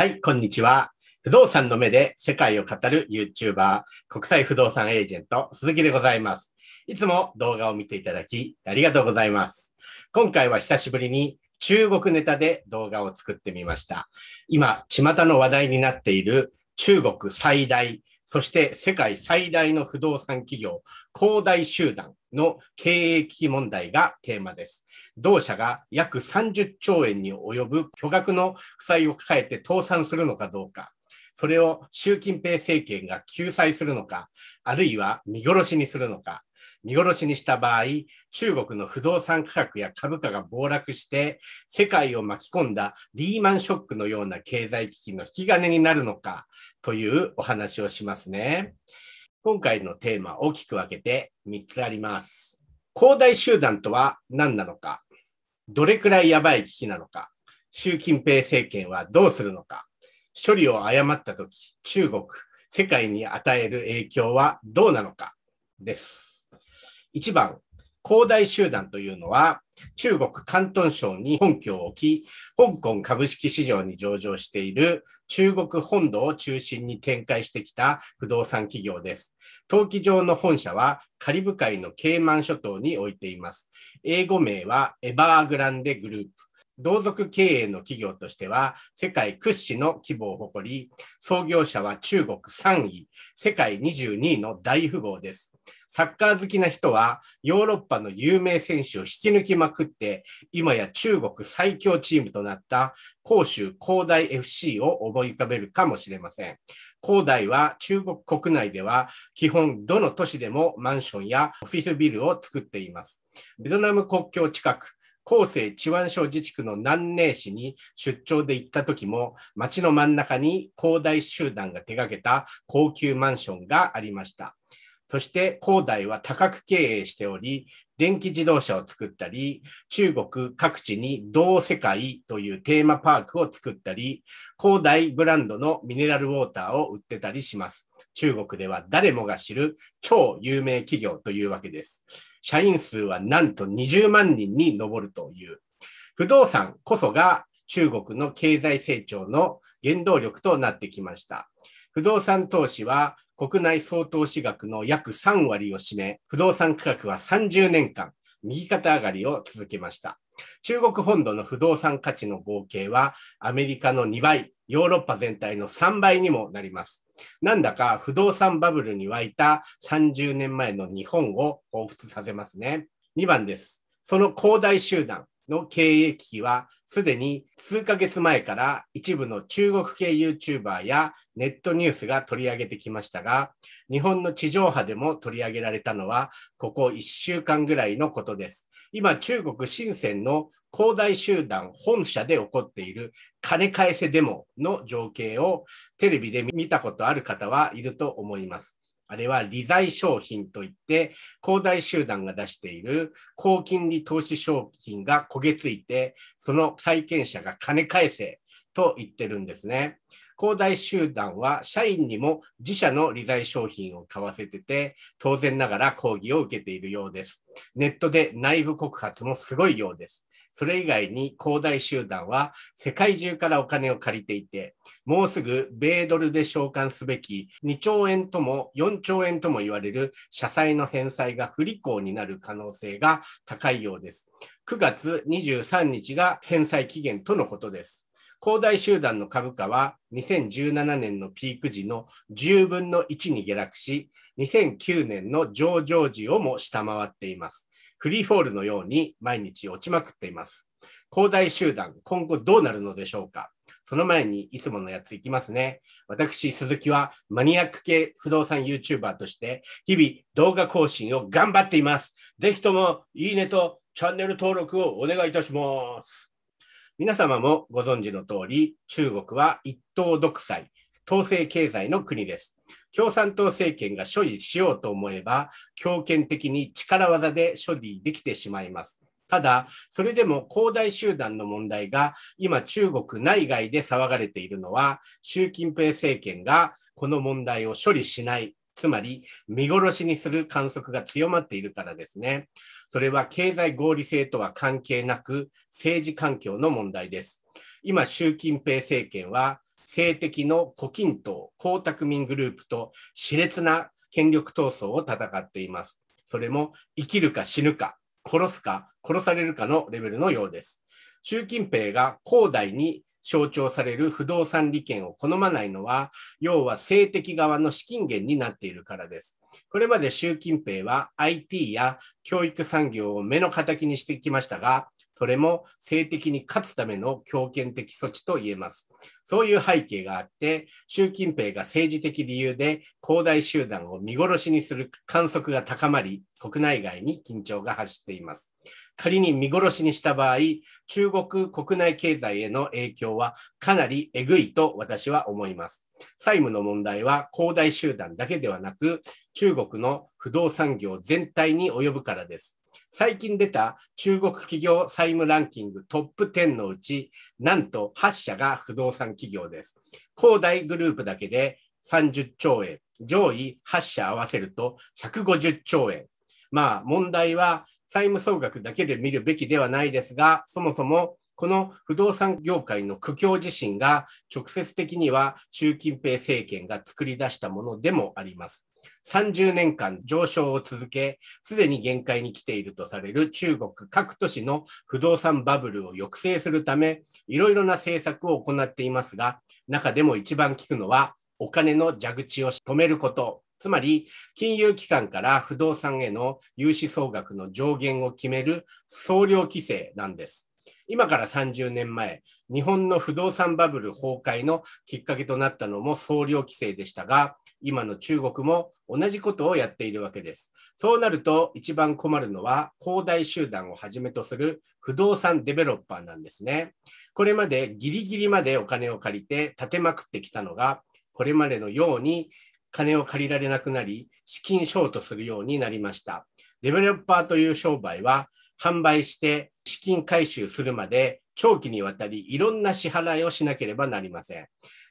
はい、こんにちは。不動産の目で世界を語る YouTuber、国際不動産エージェント、鈴木でございます。いつも動画を見ていただき、ありがとうございます。今回は久しぶりに中国ネタで動画を作ってみました。今、巷の話題になっている中国最大、そして世界最大の不動産企業、広大集団、の経営危機問題がテーマです。同社が約30兆円に及ぶ巨額の負債を抱えて倒産するのかどうか、それを習近平政権が救済するのか、あるいは見殺しにするのか、見殺しにした場合、中国の不動産価格や株価が暴落して、世界を巻き込んだリーマンショックのような経済危機の引き金になるのかというお話をしますね。今回のテーマ、大きく分けて3つあります。恒大集団とは何なのか、どれくらいやばい危機なのか、習近平政権はどうするのか、処理を誤ったとき、中国、世界に与える影響はどうなのかです。1番、恒大集団というのは、中国広東省に本拠を置き、香港株式市場に上場している中国本土を中心に展開してきた不動産企業です。登記上の本社はカリブ海のケイマン諸島に置いています。英語名はエバーグランデグループ。同族経営の企業としては世界屈指の規模を誇り、創業者は中国3位、世界22位の大富豪です。サッカー好きな人はヨーロッパの有名選手を引き抜きまくって、今や中国最強チームとなった広州広大 FC を思い浮かべるかもしれません。広大は中国国内では基本どの都市でもマンションやオフィスビルを作っています。ベトナム国境近く、広西チワン省自治区の南寧市に出張で行った時も街の真ん中に広大集団が手掛けた高級マンションがありました。そして恒大は多角経営しており、電気自動車を作ったり、中国各地に同世界というテーマパークを作ったり、恒大ブランドのミネラルウォーターを売ってたりします。中国では誰もが知る超有名企業というわけです。社員数はなんと20万人に上るという。不動産こそが中国の経済成長の原動力となってきました。不動産投資は国内総投資額の約3割を占め、不動産価格は30年間、右肩上がりを続けました。中国本土の不動産価値の合計はアメリカの2倍、ヨーロッパ全体の3倍にもなります。なんだか不動産バブルに沸いた30年前の日本を彷彿させますね。2番です。その広大集団、の経営危機は、すでに数ヶ月前から一部の中国系 YouTuber やネットニュースが取り上げてきましたが、日本の地上波でも取り上げられたのは、ここ1週間ぐらいのことです。今、中国深センの恒大集団本社で起こっている金返せデモの情景をテレビで見たことある方はいると思います。あれは利財商品といって、恒大集団が出している高金利投資商品が焦げついて、その債権者が金返せと言ってるんですね。恒大集団は社員にも自社の理財商品を買わせてて、当然ながら抗議を受けているようです。ネットで内部告発もすごいようです。それ以外に恒大集団は世界中からお金を借りていて、もうすぐ米ドルで償還すべき2兆円とも4兆円とも言われる社債の返済が不履行になる可能性が高いようです。9月23日が返済期限とのことです。恒大集団の株価は2017年のピーク時の10分の1に下落し、2009年の上場時をも下回っています。フリーフォールのように毎日落ちまくっています。恒大集団、今後どうなるのでしょうかその前にいつものやついきますね。私、鈴木はマニアック系不動産 YouTuber として日々動画更新を頑張っています。ぜひともいいねとチャンネル登録をお願いいたします。皆様もご存知の通り、中国は一党独裁、統制経済の国です。共産党政権が所持しようと思えば、強権的に力技で処理できてしまいます。ただ、それでも恒大集団の問題が今中国内外で騒がれているのは、習近平政権がこの問題を処理しない、つまり見殺しにする観測が強まっているからですね。それは経済合理性とは関係なく、政治環境の問題です。今、習近平政権は性的の胡錦涛、江沢民グループと熾烈な権力闘争を戦っています。それも生きるか死ぬか、殺すか、殺されるかのレベルのようです。習近平が広大に象徴される不動産利権を好まないのは、要は性的側の資金源になっているからです。これまで習近平は IT や教育産業を目の敵にしてきましたが、それも性的に勝つための強権的措置と言えます。そういう背景があって、習近平が政治的理由で恒大集団を見殺しにする観測が高まり、国内外に緊張が走っています。仮に見殺しにした場合、中国国内経済への影響はかなりえぐいと私は思います。債務の問題は恒大集団だけではなく、中国の不動産業全体に及ぶからです。最近出た中国企業債務ランキングトップ10のうち、なんと8社が不動産企業です。恒大グループだけで30兆円、上位8社合わせると150兆円。まあ問題は債務総額だけで見るべきではないですが、そもそもこの不動産業界の苦境自身が直接的には習近平政権が作り出したものでもあります。30年間上昇を続け、すでに限界に来ているとされる中国各都市の不動産バブルを抑制するため、いろいろな政策を行っていますが、中でも一番効くのは、お金の蛇口を止めること。つまり、金融機関から不動産への融資総額の上限を決める総量規制なんです。今から30年前、日本の不動産バブル崩壊のきっかけとなったのも総量規制でしたが、今の中国も同じことをやっているわけです。そうなると一番困るのは恒大集団をはじめとする不動産デベロッパーなんですね。これまでギリギリまでお金を借りて建てまくってきたのが、これまでのように金を借りられなくなり、資金ショートするようになりました。デベロッパーという商売は販売して資金回収するまで長期にわたりいろんな支払いをしなければなりません。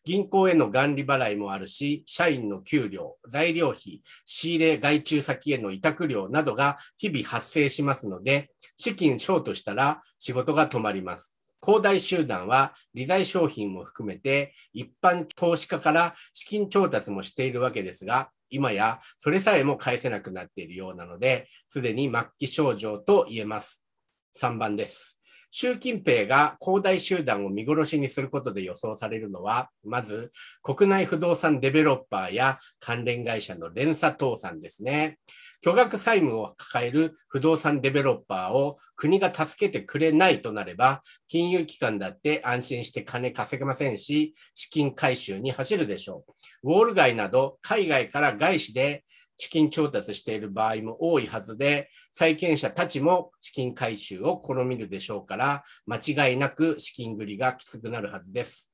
銀行への元利払いもあるし、社員の給料、材料費、仕入れ外注先への委託料などが日々発生しますので、資金ショートしたら仕事が止まります。恒大集団は理財商品も含めて一般投資家から資金調達もしているわけですが、今やそれさえも返せなくなっているようなので、すでに末期症状と言えます。3番です。習近平が恒大集団を見殺しにすることで予想されるのは、まず国内不動産デベロッパーや関連会社の連鎖倒産ですね。巨額債務を抱える不動産デベロッパーを国が助けてくれないとなれば、金融機関だって安心して金稼げませんし、資金回収に走るでしょう。ウォール街など海外から外資で資金調達している場合も多いはずで、債権者たちも資金回収を試みるでしょうから、間違いなく資金繰りがきつくなるはずです。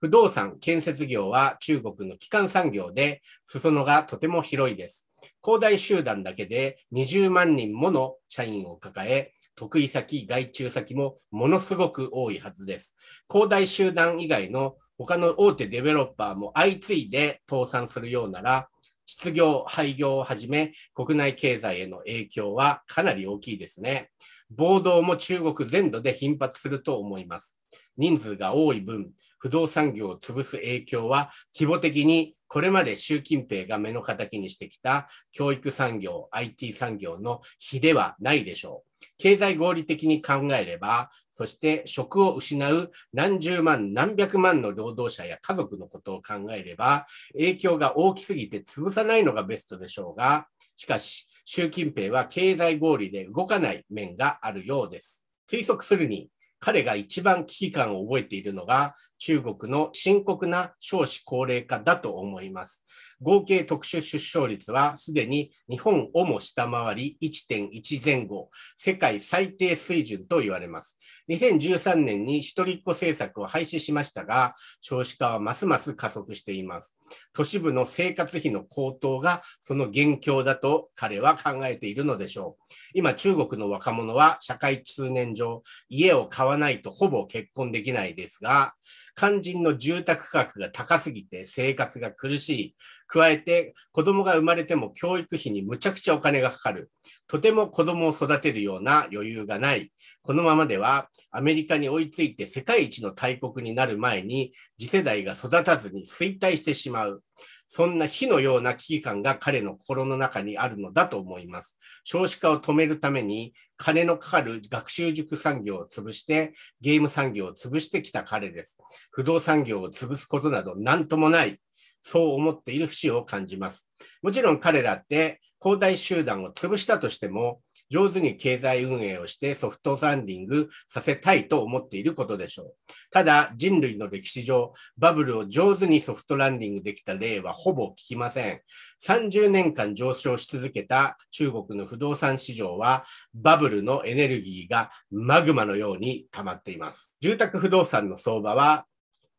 不動産、建設業は中国の基幹産業で、裾野がとても広いです。恒大集団だけで20万人もの社員を抱え、得意先、外注先もものすごく多いはずです。恒大集団以外の他の大手デベロッパーも相次いで倒産するようなら、失業、廃業をはじめ、国内経済への影響はかなり大きいですね。暴動も中国全土で頻発すると思います。人数が多い分、不動産業を潰す影響は規模的にこれまで習近平が目の敵にしてきた教育産業、IT 産業の比ではないでしょう。経済合理的に考えれば、そして職を失う何十万何百万の労働者や家族のことを考えれば、影響が大きすぎて潰さないのがベストでしょうが、しかし、習近平は経済合理で動かない面があるようです。推測するに、彼が一番危機感を覚えているのが中国の深刻な少子高齢化だと思います。合計特殊出生率はすでに日本をも下回り1.1前後、世界最低水準と言われます。2013年に一人っ子政策を廃止しましたが、少子化はますます加速しています。都市部の生活費の高騰がその元凶だと彼は考えているのでしょう。今、中国の若者は社会通念上、家を買わないとほぼ結婚できないですが、肝心の住宅価格が高すぎて生活が苦しい。加えて子供が生まれても教育費にむちゃくちゃお金がかかる。とても子供を育てるような余裕がない。このままではアメリカに追いついて世界一の大国になる前に次世代が育たずに衰退してしまう。そんな火のような危機感が彼の心の中にあるのだと思います。少子化を止めるために、金のかかる学習塾産業を潰して、ゲーム産業を潰してきた彼です。不動産業を潰すことなど何ともない、そう思っている節を感じます。もちろん彼だって、恒大集団を潰したとしても、上手に経済運営をしてソフトランディングさせたいと思っていることでしょう。ただ、人類の歴史上、バブルを上手にソフトランディングできた例はほぼ聞きません。30年間上昇し続けた中国の不動産市場は、バブルのエネルギーがマグマのように溜まっています。住宅不動産の相場は、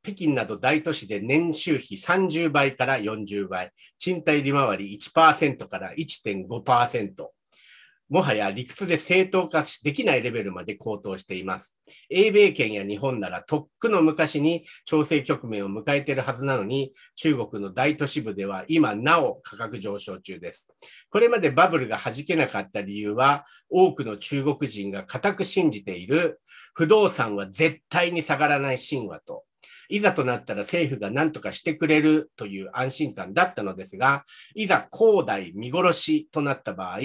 北京など大都市で年収比30倍から40倍、賃貸利回り1%から1.5%、もはや理屈で正当化できないレベルまで高騰しています。英米圏や日本ならとっくの昔に調整局面を迎えているはずなのに、中国の大都市部では今なお価格上昇中です。これまでバブルが弾けなかった理由は、多くの中国人が固く信じている不動産は絶対に下がらない神話と、いざとなったら政府が何とかしてくれるという安心感だったのですが、いざ恒大見殺しとなった場合、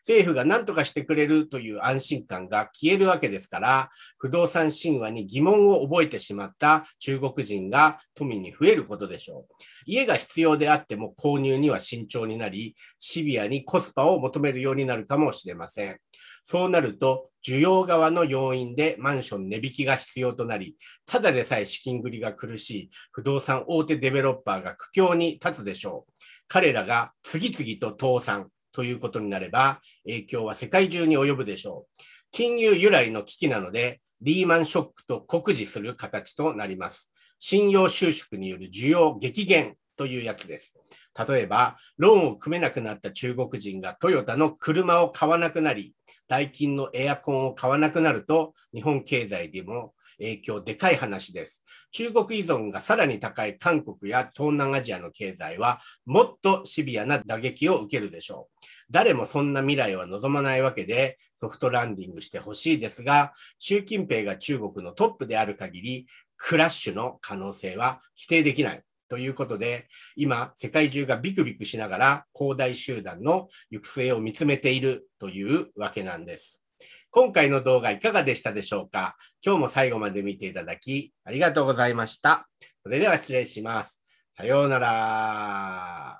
政府が何とかしてくれるという安心感が消えるわけですから、不動産神話に疑問を覚えてしまった中国人が富に増えることでしょう。家が必要であっても購入には慎重になり、シビアにコスパを求めるようになるかもしれません。そうなると、需要側の要因でマンション値引きが必要となり、ただでさえ資金繰りが苦しい不動産大手デベロッパーが苦境に立つでしょう。彼らが次々と倒産ということになれば、影響は世界中に及ぶでしょう。金融由来の危機なので、リーマンショックと酷似する形となります。信用収縮による需要激減というやつです。例えば、ローンを組めなくなった中国人がトヨタの車を買わなくなり、ダイキンのエアコンを買わなくなると、日本経済でも影響でかい話です。中国依存がさらに高い韓国や東南アジアの経済はもっとシビアな打撃を受けるでしょう。誰もそんな未来は望まないわけでソフトランディングしてほしいですが、習近平が中国のトップである限り、クラッシュの可能性は否定できない。ということで、今、世界中がビクビクしながら恒大集団の行く末を見つめているというわけなんです。今回の動画いかがでしたでしょうか今日も最後まで見ていただきありがとうございました。それでは失礼します。さようなら。